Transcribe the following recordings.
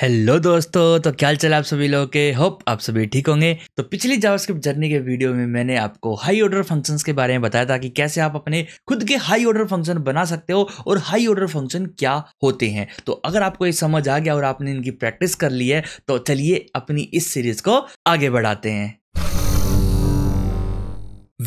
hello दोस्तों तो क्या चल आप सभी लोगों के होप आप सभी ठीक होंगे तो पिछली जावास्क्रिप्ट जर्नी के वीडियो में मैंने आपको हाई ऑर्डर फंक्शंस के बारे में बताया था कि कैसे आप अपने खुद के हाई ऑर्डर फंक्शन बना सकते हो और हाई ऑर्डर फंक्शन क्या होते हैं तो अगर आपको ये समझ आ गया और आपने इनकी प्रैक्टिस कर ली है तो चलिए अपनी इस सीरीज को आगे बढ़ाते हैं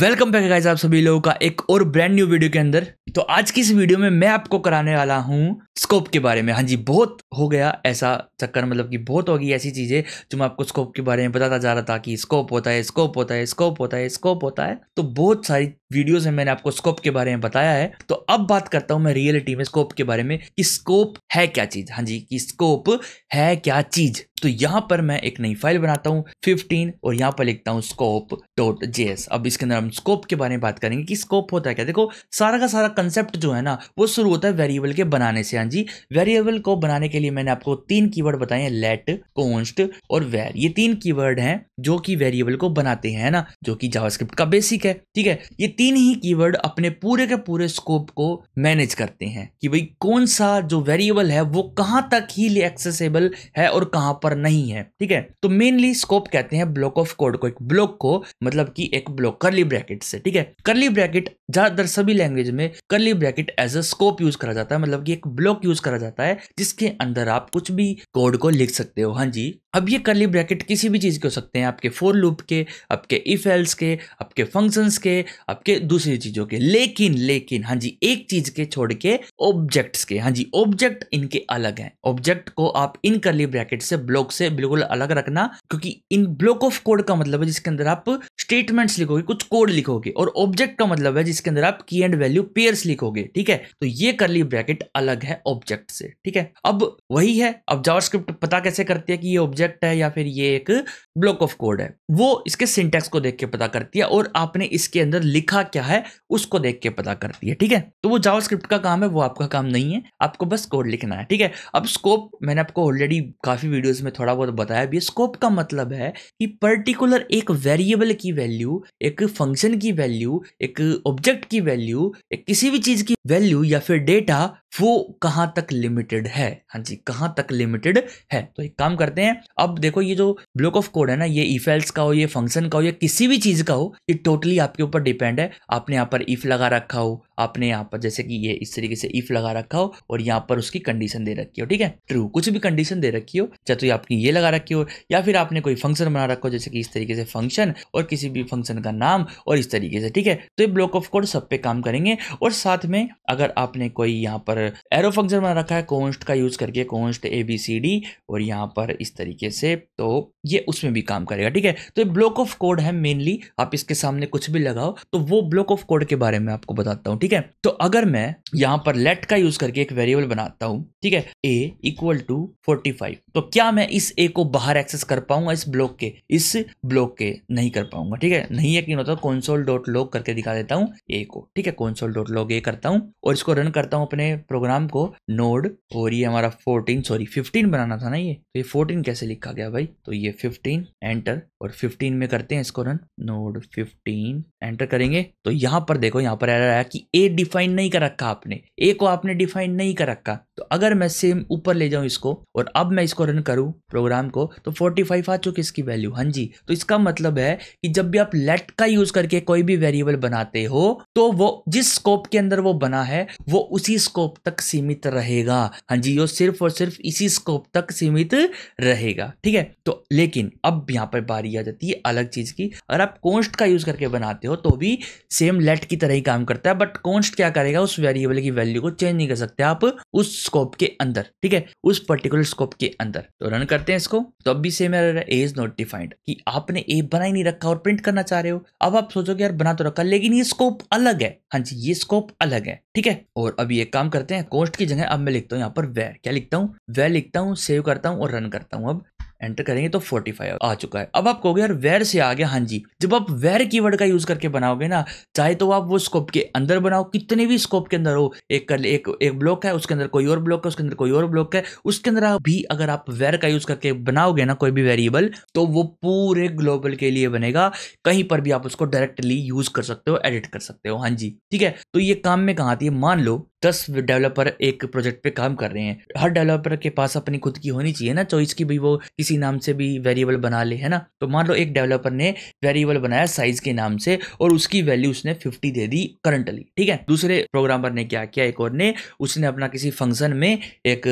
वेलकम बैक गाइस आप सभी लोगों का एक और ब्रांड न्यू वीडियो के अंदर तो आज की इस वीडियो में मैं आपको कराने वाला हूँ स्कोप के बारे में हाँ जी बहुत हो गया ऐसा चक्कर मतलब कि बहुत होगी ऐसी चीज़ें जो मैं आपको स्कोप के बारे में बताता जा रहा था कि स्कोप होता है स्कोप होता है स्कोप होता है स्कोप होता है तो बहुत सारी वीडियोस में मैंने आपको स्कोप के बारे में बताया है तो अब बात करता हूं मैं रियलिटी में स्कोप के बारे में कि स्कोप है क्या चीज हाँ जी कि स्कोप है क्या चीज तो यहां पर मैं एक नई फाइल बनाता हूं 15 और यहां पर लिखता हूं स्कोप डॉट जेएस अब इसके अंदर हम स्कोप के बारे में बात करेंगे कि स्कोप होता है क्या देखो सारा का सारा कंसेप्ट जो है ना वो शुरू होता है वेरिएबल के बनाने से हाँ जी वेरिएबल को बनाने के लिए मैंने आपको तीन की वर्ड बताए लेट कोस्ट और वेर ये तीन की हैं जो कि वेरिएबल को बनाते हैं ना जो कि जावा का बेसिक है ठीक है ये तीन ही कीवर्ड अपने पूरे के पूरे स्कोप को मैनेज करते हैं कि भाई कौन सा जो वेरिएबल है वो कहाँ तक ही एक्सेसेबल है और कहाँ पर नहीं है ठीक है तो मेनली स्कोप कहते हैं ब्लॉक ऑफ कोड को एक ब्लॉक को मतलब कि एक ब्लॉक करली ब्रैकेट से ठीक है करली ब्रैकेट ज्यादातर सभी लैंग्वेज में curly bracket as a scope use करा जाता है मतलब कि एक ब्लॉक यूज करा जाता है जिसके अंदर आप कुछ भी कोड को लिख सकते हो हाँ जी अब ये करली ब्रैकेट किसी भी चीज के हो सकते हैं आपके फोर लूप के आपके इफ एल्स के आपके फंक्शंस के आपके आपके दूसरी चीजों के लेकिन लेकिन हाँ जी एक चीज के छोड़ के ऑब्जेक्ट्स के हाँ जी ऑब्जेक्ट इनके अलग हैं ऑब्जेक्ट को आप इन करली ब्रैकेट से ब्लॉक से बिल्कुल अलग रखना क्योंकि इन ब्लॉक ऑफ कोड का मतलब है जिसके अंदर आप स्टेटमेंट्स लिखोगे कुछ कोड लिखोगे और ऑब्जेक्ट का मतलब है जिसके अंदर आप की एंड वैल्यू पेयर्स लिखोगे ठीक है तो ये करली ब्रैकेट अलग है ऑब्जेक्ट से ठीक है अब वही है अब जावास्क्रिप्ट पता कैसे करती है कि ये ऑब्जेक्ट है या फिर ये एक ब्लॉक ऑफ कोड है वो इसके सिंटेक्स को देख के पता करती है और आपने इसके अंदर लिखा लिखा क्या है उसको देख के पता करती है ठीक है तो वो जावा स्क्रिप्ट का काम है वो आपका काम नहीं है आपको बस कोड लिखना है ठीक है अब स्कोप मैंने आपको ऑलरेडी काफी वीडियोस में थोड़ा बहुत बताया भी स्कोप का मतलब है कि पर्टिकुलर एक वेरिएबल की वैल्यू एक फंक्शन की वैल्यू एक ऑब्जेक्ट की वैल्यू एक किसी भी चीज की वैल्यू या फिर डेटा वो कहां तक लिमिटेड है हाँ जी कहां तक लिमिटेड है तो एक काम करते हैं अब देखो ये जो ब्लॉक ऑफ कोड है ना ये इफेल्स का हो ये फंक्शन का हो या किसी भी चीज का हो ये टोटली आपके ऊपर डिपेंड है आपने यहाँ पर इफ लगा रखा हो आपने यहाँ पर जैसे कि ये इस तरीके से इफ लगा रखा हो और यहाँ पर उसकी कंडीशन दे रखी हो ठीक है ट्रू कुछ भी कंडीशन दे रखी हो चाहे तो आपकी ये लगा रखी हो या फिर आपने कोई फंक्शन बना रखा हो जैसे कि इस तरीके से फंक्शन और किसी भी फंक्शन का नाम और इस तरीके से ठीक है तो ये ब्लॉक ऑफ कोड सब पे काम करेंगे और साथ में अगर आपने कोई यहाँ पर एरो फंक्शन बना रखा है कॉन्स्ट का यूज करके const A B C D और यहाँ पर इस तरीके से तो ये उसमें भी काम करेगा ठीक है तो ये ब्लॉक ऑफ कोड है मेनली आप इसके सामने कुछ भी लगाओ तो वो ब्लॉक ऑफ कोड के बारे में आपको बताता हूँ ठीक है तो अगर मैं यहां पर लेट का यूज करके एक वेरिएबल बनाता हूं ठीक है A equal to forty five तो क्या मैं इस ए को बाहर एक्सेस कर पाऊंगा इस ब्लॉक के इस ब्लॉक के नहीं कर पाऊंगा ठीक है नहीं यकीन होता कॉन्सोल डॉट लॉग करके दिखा देता हूँ ए को ठीक है कॉन्सोल डॉट लॉग ए करता हूँ और इसको रन करता हूं अपने प्रोग्राम को नोड और ये हमारा फोर्टीन सॉरी फिफ्टीन बनाना था ना ये तो ये फोर्टीन कैसे लिखा गया भाई तो ये फिफ्टीन एंटर और फिफ्टीन में करते हैं इसको रन नोड फिफ्टीन एंटर करेंगे तो यहां पर देखो यहाँ पर एरर आया कि ए डिफाइन नहीं कर रखा आपने ए को आपने डिफाइन नहीं कर रखा तो अगर मैं सेम ऊपर ले जाऊं इसको और अब मैं इसको रन करूं प्रोग्राम को तो 45 आ चुकी इसकी वैल्यू हाँ जी तो इसका मतलब है कि जब भी आप लेट का यूज करके कोई भी वेरिएबल बनाते हो तो वो जिस स्कोप के अंदर वो बना है वो उसी स्कोप तक सीमित रहेगा हाँ जी वो सिर्फ और सिर्फ इसी स्कोप तक सीमित रहेगा ठीक है तो लेकिन अब यहाँ पर बारी आ जाती है अलग चीज की अगर आप कोस्ट का यूज करके बनाते हो तो भी सेम लेट की तरह ही काम करता है बट कॉन्स्ट क्या करेगा उस वेरिएबल की वैल्यू को चेंज नहीं कर सकते आप उस स्कोप के अंदर ठीक है उस पर्टिकुलर स्कोप के अंदर तो रन करते हैं इसको तो अब भी सेम एरर है ए इज नॉट डिफाइंड कि आपने ए बना ही नहीं रखा और प्रिंट करना चाह रहे हो अब आप सोचोगे यार बना तो रखा लेकिन ये स्कोप अलग है हाँ जी ये स्कोप अलग है ठीक है और अब ये काम करते हैं कॉन्स्ट की जगह अब मैं लिखता हूँ यहाँ पर वेर क्या लिखता हूँ वेर लिखता हूँ सेव करता हूँ और रन करता हूँ अब एंटर करेंगे तो 45 आ चुका है अब आप कहोगे यार वेर से आ गया हाँ जी जब आप वेर कीवर्ड का यूज़ करके बनाओगे ना चाहे तो आप वो स्कोप के अंदर बनाओ कितने भी स्कोप के अंदर हो एक कर एक एक ब्लॉक है उसके अंदर कोई और ब्लॉक है उसके अंदर कोई और ब्लॉक है उसके अंदर भी अगर आप वेर का यूज़ करके बनाओगे ना कोई भी वेरिएबल तो वो पूरे ग्लोबल के लिए बनेगा कहीं पर भी आप उसको डायरेक्टली यूज़ कर सकते हो एडिट कर सकते हो हाँ जी ठीक है तो ये काम में कहा आती है मान लो दस डेवलपर एक प्रोजेक्ट पे काम कर रहे हैं हर डेवलपर के पास अपनी खुद की होनी चाहिए ना चॉइस की भी वो किसी नाम से भी वेरिएबल बना ले है ना तो मान लो एक डेवलपर ने वेरिएबल वेरिएबल बनाया साइज के नाम से और उसकी वैल्यू उसने फिफ्टी दे दी करंटली ठीक है दूसरे प्रोग्रामर ने क्या किया एक और ने उसने अपना किसी फंक्शन में एक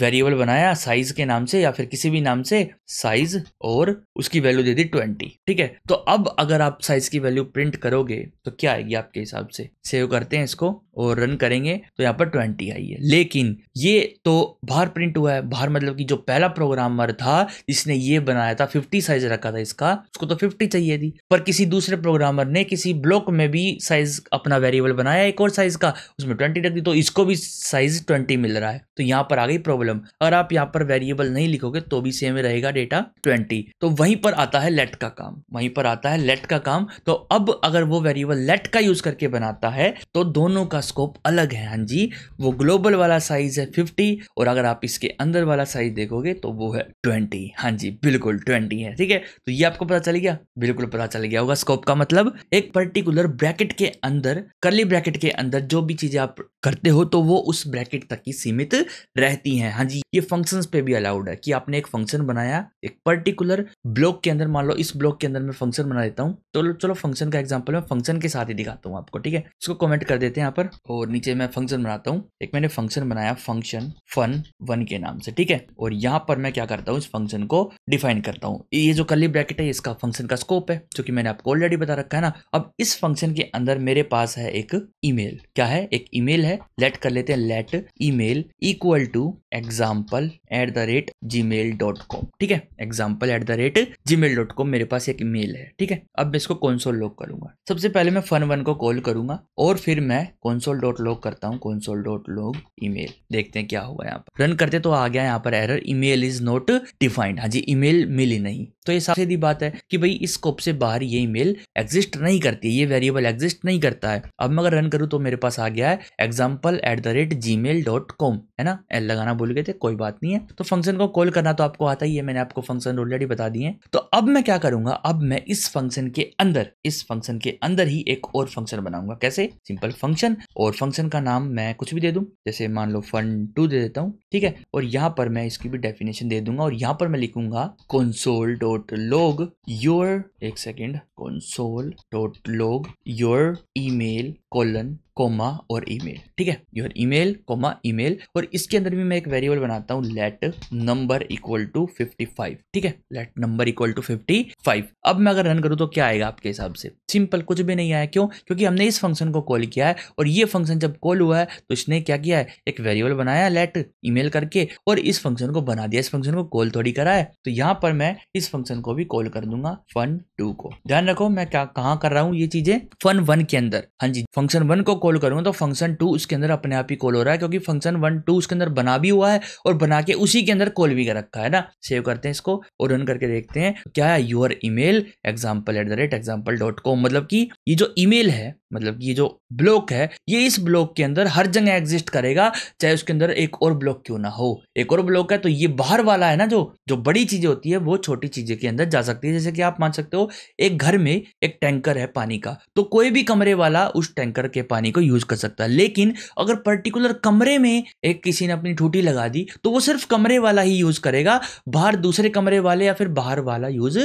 वेरिएबल बनाया साइज के नाम से या फिर किसी भी नाम से साइज और उसकी वैल्यू दे दी ट्वेंटी ठीक है तो अब अगर आप साइज की वैल्यू प्रिंट करोगे तो क्या आएगी आपके हिसाब से सेव करते हैं इसको और रन करेंगे तो यहाँ पर ट्वेंटी आई है लेकिन ये तो बाहर प्रिंट हुआ है बाहर मतलब कि जो पहला प्रोग्रामर था जिसने ये बनाया था फिफ्टी साइज रखा था इसका उसको तो फिफ्टी चाहिए थी पर किसी दूसरे प्रोग्रामर ने किसी ब्लॉक में भी साइज अपना वेरिएबल बनाया एक और साइज का उसमें ट्वेंटी रख दी तो इसको भी साइज ट्वेंटी मिल रहा है तो यहाँ पर आ गई प्रॉब्लम अगर आप यहाँ पर वेरिएबल नहीं लिखोगे तो भी सेम रहेगा डेटा ट्वेंटी तो वहीं पर आता है लेट का काम वहीं पर आता है लेट का काम तो अब अगर वो वेरिएबल लेट का यूज करके बनाता है तो दोनों का स्कोप अलग है हाँ जी वो ग्लोबल वाला साइज है फिफ्टी और अगर आप इसके अंदर वाला साइज देखोगे तो वो है ट्वेंटी हाँ जी बिल्कुल ट्वेंटी है ठीक है तो ये आपको पता चल गया बिल्कुल पता पता चल गया होगा स्कोप का मतलब एक पर्टिकुलर ब्रैकेट के अंदर कर्ली ब्रैकेट के अंदर जो भी चीजें आप करते हो तो वो उस ब्रैकेट तक ही सीमित रहती हैं हाँ जी ये फंक्शंस पे भी अलाउड है कि आपने एक फंक्शन बनाया एक पर्टिकुलर ब्लॉक के अंदर मान लो इस ब्लॉक के अंदर मैं फंक्शन बना देता हूँ तो चलो फंक्शन का एग्जाम्पल मैं फंक्शन के साथ ही दिखाता हूँ आपको ठीक है इसको कॉमेंट कर देते हैं यहाँ पर और नीचे मैं फंक्शन बनाता हूँ एक मैंने फंक्शन बनाया फंक्शन फन वन के नाम से ठीक है और यहाँ पर मैं क्या करता हूँ इस फंक्शन को डिफाइन करता हूँ ये जो कली ब्रैकेट है इसका फंक्शन का स्कोप है जो कि मैंने आपको ऑलरेडी बता रखा है ना अब इस फंक्शन के अंदर मेरे पास है एक ईमेल क्या है एक ईमेल है लेट कर लेते हैं let email equal to example at the rate Gmail dot com ठीक है example at the rate Gmail dot com मेरे पास एक ईमेल है ठीक है अब मैं इसको कॉन्सोल लॉक करूंगा सबसे पहले मैं फन वन को कॉल करूंगा और फिर मैं कॉन्सोल डॉट लॉग करता हूँ कॉन्सोल डॉट लॉग ईमेल देखते हैं क्या हुआ यहाँ पर रन करते तो आ गया यहाँ पर error email is not defined हाँ जी ईमेल मिली नहीं तो ये साफ सीधी बात है कि भाई इस स्कोप से बाहर ये ईमेल एग्जिस्ट नहीं करती है ये वेरिएबल एग्जिस्ट नहीं करता है अब मैं अगर रन करूँ तो मेरे पास आ गया है example at the rate Gmail dot com है ना एल लगाना भूल गए थे कोई बात नहीं है तो फंक्शन को कॉल करना तो आपको आता ही है मैंने आपको फंक्शन ऑलरेडी बता दिए हैं तो अब मैं क्या करूंगा अब मैं इस फंक्शन के अंदर इस फंक्शन के अंदर ही एक और फंक्शन बनाऊंगा कैसे सिंपल फंक्शन और फंक्शन का नाम मैं कुछ भी दे दूं जैसे मान लो फन टू दे देता हूँ ठीक है और यहाँ पर मैं इसकी भी डेफिनेशन दे दूंगा और यहाँ पर मैं लिखूंगा console dot dot log your एक console dot log your email colon comma और ईमेल ठीक है योर ईमेल कोमा ईमेल और इसके अंदर भी मैं एक वेरिएबल बनाता हूँ let number equal to fifty five ठीक है लेट नंबर इक्वल टू 55 अब मैं अगर रन करूँ तो क्या आएगा आपके हिसाब से सिंपल कुछ भी नहीं आया क्यों क्योंकि हमने इस फंक्शन को कॉल किया है और ये फंक्शन जब कॉल हुआ है तो इसने क्या किया है एक वेरिएबल बनाया लेट ईमेल करके और इस फंक्शन को बना दिया इस फंक्शन को कॉल थोड़ी करा है तो यहाँ पर मैं इस फंक्शन को भी कॉल कर दूंगा फन टू को ध्यान रखो मैं क्या कहाँ कर रहा हूँ ये चीजें फन वन के अंदर हाँ जी फंक्शन वन को कॉल करूँगा तो फंक्शन टू उसके अंदर अपने आप ही कॉल हो रहा है क्योंकि फंक्शन वन टू उसके अंदर बना भी हुआ है और बना के उसी के अंदर कॉल भी कर रखा है ना सेव करते हैं इसको और रन करके देखते हैं क्या है your email example at the rate example dot com मतलब कि ये जो ईमेल है मतलब ये जो ब्लॉक है ये इस ब्लॉक के अंदर हर जगह एग्जिस्ट करेगा चाहे उसके अंदर एक और ब्लॉक क्यों ना हो एक और ब्लॉक है तो ये बाहर वाला है ना जो जो बड़ी चीजें होती है वो छोटी चीजें के अंदर जा सकती है जैसे कि आप मान सकते हो एक घर में एक टैंकर है पानी का तो कोई भी कमरे वाला उस टैंकर के पानी को यूज़ कर सकता है लेकिन अगर पर्टिकुलर कमरे में एक किसी ने अपनी ठूटी लगा दी तो वो सिर्फ कमरे वाला ही यूज़ करेगा बाहर दूसरे कमरे वाले या फिर बाहर वाला यूज़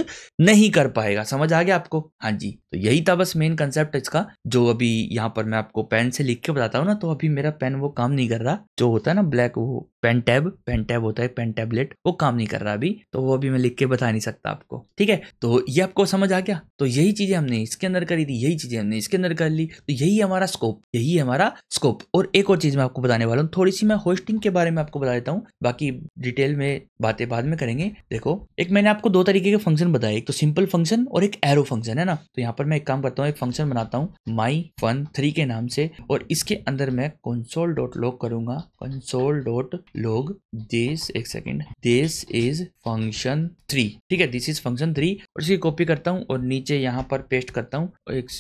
नहीं कर पाएगा समझ आ गया आपको हाँ जी तो यही था बस मेन कंसेप्ट इसका जो अभी यहाँ पर मैं आपको पेन से लिख के बताता हूँ ना तो अभी मेरा पेन वो काम नहीं कर रहा जो होता है ना ब्लैक वो पेन टैब पेन टैब होता है पेन टैबलेट वो काम नहीं कर रहा अभी तो वो अभी मैं लिख के बता नहीं सकता आपको ठीक है तो ये आपको समझ आ गया तो यही चीज़ें हमने इसके अंदर करी थी यही चीज़ें हमने इसके अंदर कर ली तो यही हमारा स्कोप यही है हमारा स्कोप और एक और चीज मैं आपको बताने वाला हूँ थोड़ी सी मैं होस्टिंग के बारे में आपको बता देता हूँ बाकी डिटेल में बातें बाद में करेंगे देखो एक मैंने आपको दो तरीके के फंक्शन बताए एक तो सिंपल फंक्शन और एक एरो फंक्शन है ना तो यहाँ पर मैं एक काम करता हूँ एक फंक्शन बनाता हूँ माई फन थ्री के नाम से और इसके अंदर मैं कंसोल डॉट लॉग करूंगा कंसोल डॉट लॉग दिस एक second this is function three ठीक है दिस इज फंक्शन थ्री और इसकी कॉपी करता हूँ और नीचे यहाँ पर पेस्ट करता हूँ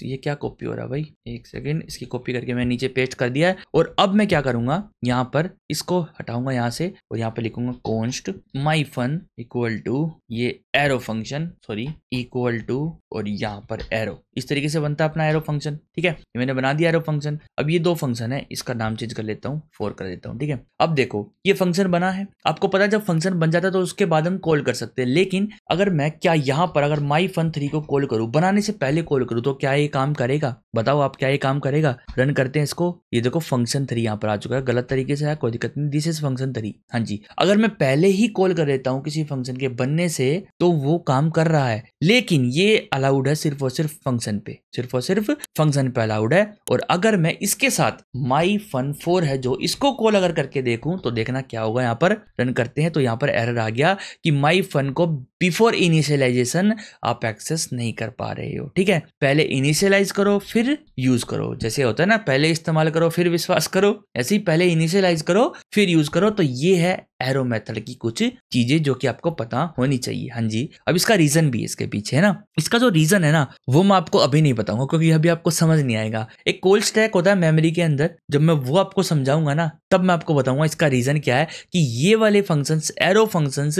ये क्या कॉपी हो रहा है भाई एक सेकेंड इसकी कॉपी कॉपी करके मैं नीचे पेस्ट कर दिया है और अब मैं क्या करूंगा यहाँ पर इसको हटाऊंगा यहाँ से और यहाँ पर लिखूंगा const my fun equal to ये arrow function sorry equal to और यहाँ पर एरो इस तरीके से बनता है अपना एरो फंक्शन ठीक है मैंने बना दिया एरो फंक्शन अब ये दो फंक्शन है इसका नाम चेंज कर लेता हूँ फोर कर देता हूँ ठीक है अब देखो ये फंक्शन बना है आपको पता है जब फंक्शन बन जाता है तो उसके बाद हम कॉल कर सकते हैं लेकिन अगर मैं क्या यहाँ पर अगर माई फन थ्री को कॉल करूँ बनाने से पहले कॉल करूँ तो क्या ये काम करेगा बताओ आप क्या ये काम करेगा रन करते हैं इसको ये देखो फंक्शन थ्री यहाँ पर आ चुका है गलत तरीके से आया कोई दिक्कत नहीं दिस इज फंक्शन थ्री हाँ जी अगर मैं पहले ही कॉल कर देता हूँ किसी फंक्शन के बनने से तो वो काम कर रहा है लेकिन ये अलाउड है सिर्फ और सिर्फ फंक्शन पे सिर्फ और सिर्फ फंक्शन पे अलाउड है और अगर मैं इसके साथ माई फन फोर है जो इसको कॉल अगर करके देखूं तो देखना क्या होगा यहाँ पर रन करते हैं तो यहाँ पर एरर आ गया कि माई फन को बिफोर इनिशियलाइजेशन आप एक्सेस नहीं कर पा रहे हो ठीक है पहले इनिशियलाइज करो फिर यूज करो जैसे होता है ना पहले इस्तेमाल करो फिर विश्वास करो ऐसे ही पहले इनिशियलाइज करो फिर यूज करो तो ये है एरो मेथड की कुछ चीजें जो कि आपको पता होनी चाहिए हाँ जी अब इसका रीजन भी इसके पीछे है ना इसका जो रीजन है ना वो मैं आपको अभी नहीं बताऊंगा क्योंकि अभी आपको समझ नहीं आएगा एक कोल्ड स्टैक होता है मेमोरी के अंदर जब मैं वो आपको समझाऊंगा ना तब मैं आपको बताऊंगा इसका रीजन क्या है कि ये वाले फंक्शन एरो फंक्शन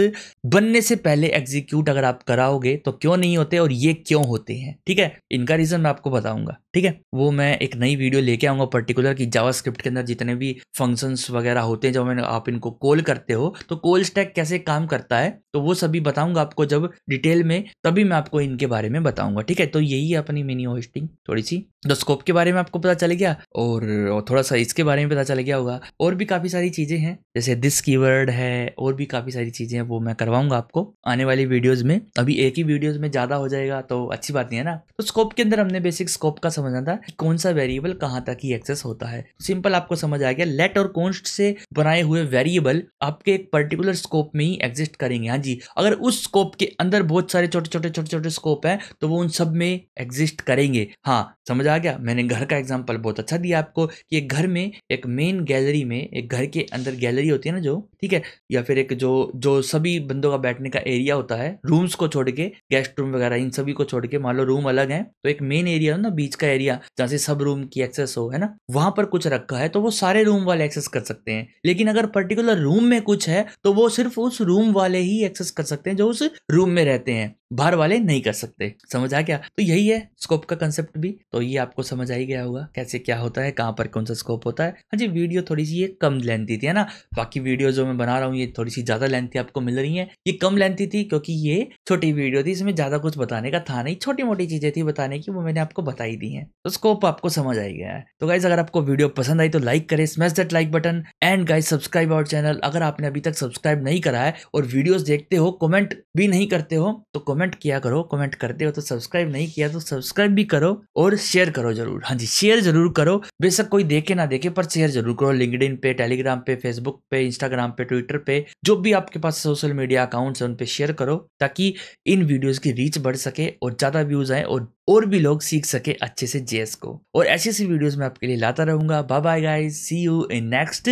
बनने से पहले एग्जीक्यूट अगर आप कराओगे तो क्यों नहीं होते और ये क्यों होते हैं ठीक है इनका रीजन मैं आपको बताऊंगा ठीक है वो मैं एक नई वीडियो लेके आऊंगा पर्टिकुलर जावा जावास्क्रिप्ट के अंदर जितने भी फंक्शंस वगैरह होते हैं जब मैंने आप इनको कॉल करते हो तो कॉल स्टैक कैसे काम करता है तो वो सभी बताऊंगा आपको जब डिटेल में तभी मैं आपको इनके बारे में बताऊंगा ठीक है तो यही है अपनी मिनी होस्टिंग थोड़ी सी तो स्कोप के बारे में आपको पता चल गया और थोड़ा सा इसके बारे में पता चल गया होगा और भी काफी सारी चीजें हैं जैसे दिस कीवर्ड है और भी काफी सारी चीजें हैं वो मैं करवाऊंगा आपको आने वाले वाली वीडियोज में अभी एक ही वीडियोज में ज़्यादा हो जाएगा तो अच्छी बात नहीं है ना तो स्कोप के अंदर हमने बेसिक स्कोप का समझना था कि कौन सा वेरिएबल कहाँ तक ही एक्सेस होता है सिंपल आपको समझ आ गया लेट और कॉन्स्ट से बनाए हुए वेरिएबल आपके एक पर्टिकुलर स्कोप में ही एग्जिस्ट करेंगे हाँ जी अगर उस स्कोप के अंदर बहुत सारे छोटे छोटे छोटे छोटे स्कोप है तो वो उन सब में एग्जिस्ट करेंगे हाँ समझ आ गया मैंने घर का एग्जाम्पल बहुत अच्छा दिया आपको कि एक घर में एक मेन गैलरी में एक घर के अंदर गैलरी होती है ना जो ठीक है या फिर एक जो जो सभी बंदों का बैठने का एरिया होता होता है रूम्स को छोड़ के गेस्ट रूम वगैरह इन सभी को छोड़ के मान लो रूम अलग है तो एक मेन एरिया है ना बीच का एरिया जहाँ से सब रूम की एक्सेस हो है ना वहां पर कुछ रखा है तो वो सारे रूम वाले एक्सेस कर सकते हैं लेकिन अगर पर्टिकुलर रूम में कुछ है तो वो सिर्फ उस रूम वाले ही एक्सेस कर सकते हैं जो उस रूम में रहते हैं बाहर वाले नहीं कर सकते समझ आ गया तो यही है स्कोप का कंसेप्ट भी तो ये आपको समझ आ ही गया होगा कैसे क्या होता है कहाँ पर कौन सा स्कोप होता है हाँ जी वीडियो थोड़ी सी ये कम लेंथी थी है ना बाकी वीडियो जो मैं बना रहा हूँ ये थोड़ी सी ज्यादा लेंथी आपको मिल रही है ये कम लेंथी थी क्योंकि ये छोटी वीडियो थी इसमें ज्यादा कुछ बताने का था नहीं छोटी मोटी चीजें थी बताने की वो मैंने आपको बताई दी है तो स्कोप आपको समझ आई गया है तो गाइज अगर आपको वीडियो पसंद आई तो लाइक करे smash that like button and guys subscribe our channel अगर आपने अभी तक सब्सक्राइब नहीं करा है और वीडियो देखते हो कमेंट भी नहीं करते हो तो कमेंट किया करो कमेंट करते हो तो सब्सक्राइब नहीं किया तो सब्सक्राइब भी करो और शेयर करो जरूर हाँ जी शेयर जरूर करो बेशक कोई देखे ना देखे पर शेयर जरूर करो लिंकड पे टेलीग्राम पे फेसबुक पे इंस्टाग्राम पे ट्विटर पे जो भी आपके पास सोशल मीडिया अकाउंट्स है उन शेयर करो ताकि इन वीडियोज की रीच बढ़ सके और ज़्यादा व्यूज़ आए और और भी लोग सीख सके अच्छे से जेएस को और ऐसी ऐसी वीडियोस मैं आपके लिए लाता रहूंगा bye bye guys see you in next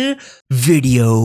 video